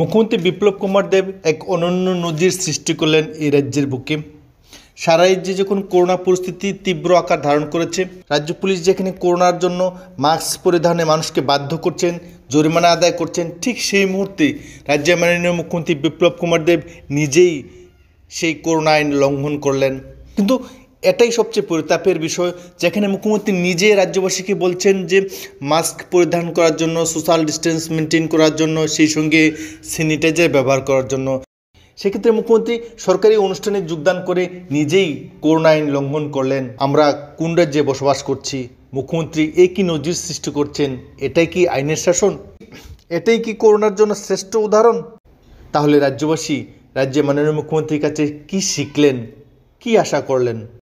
মুখ্যমন্ত্রী বিপ্লব কুমার দেব এক অনন্য নজির সৃষ্টি করলেন এই রাজ্যের বুকে সারা রাজ্যে যখন করোনা পরিস্থিতি তীব্র আকার ধারণ করেছে রাজ্য পুলিশ যেখানে করোনার জন্য মাস্ক পরিধানে মানুষকে বাধ্য করছেন জরিমানা আদায় করছেন ঠিক সেই মুহূর্তে রাজ্যের মাননীয় মুখ্যমন্ত্রী বিপ্লব কুমার দেব নিজেই সেই করোনা আইন লঙ্ঘন করলেন কিন্তু এটাই সবচেয়ে পরিতাপের বিষয় যেখানে মুখ্যমন্ত্রী নিজে রাজ্যবাসীকে বলছেন যে মাস্ক পরিধান করার জন্য সোশ্যাল ডিস্টেন্স মেনটেন করার জন্য সেই সঙ্গে স্যানিটাইজার ব্যবহার করার জন্য সেক্ষেত্রে মুখ্যমন্ত্রী সরকারি অনুষ্ঠানে যোগদান করে নিজেই করোনা আইন লঙ্ঘন করলেন আমরা কোন রাজ্যে বসবাস করছি মুখ্যমন্ত্রী এ কি নজির সৃষ্টি করছেন এটাই কি আইনের শাসন এটাই কি করোনার জন্য শ্রেষ্ঠ উদাহরণ তাহলে রাজ্যবাসী রাজ্যে মাননীয় মুখ্যমন্ত্রীর কাছে কি শিখলেন কি আশা করলেন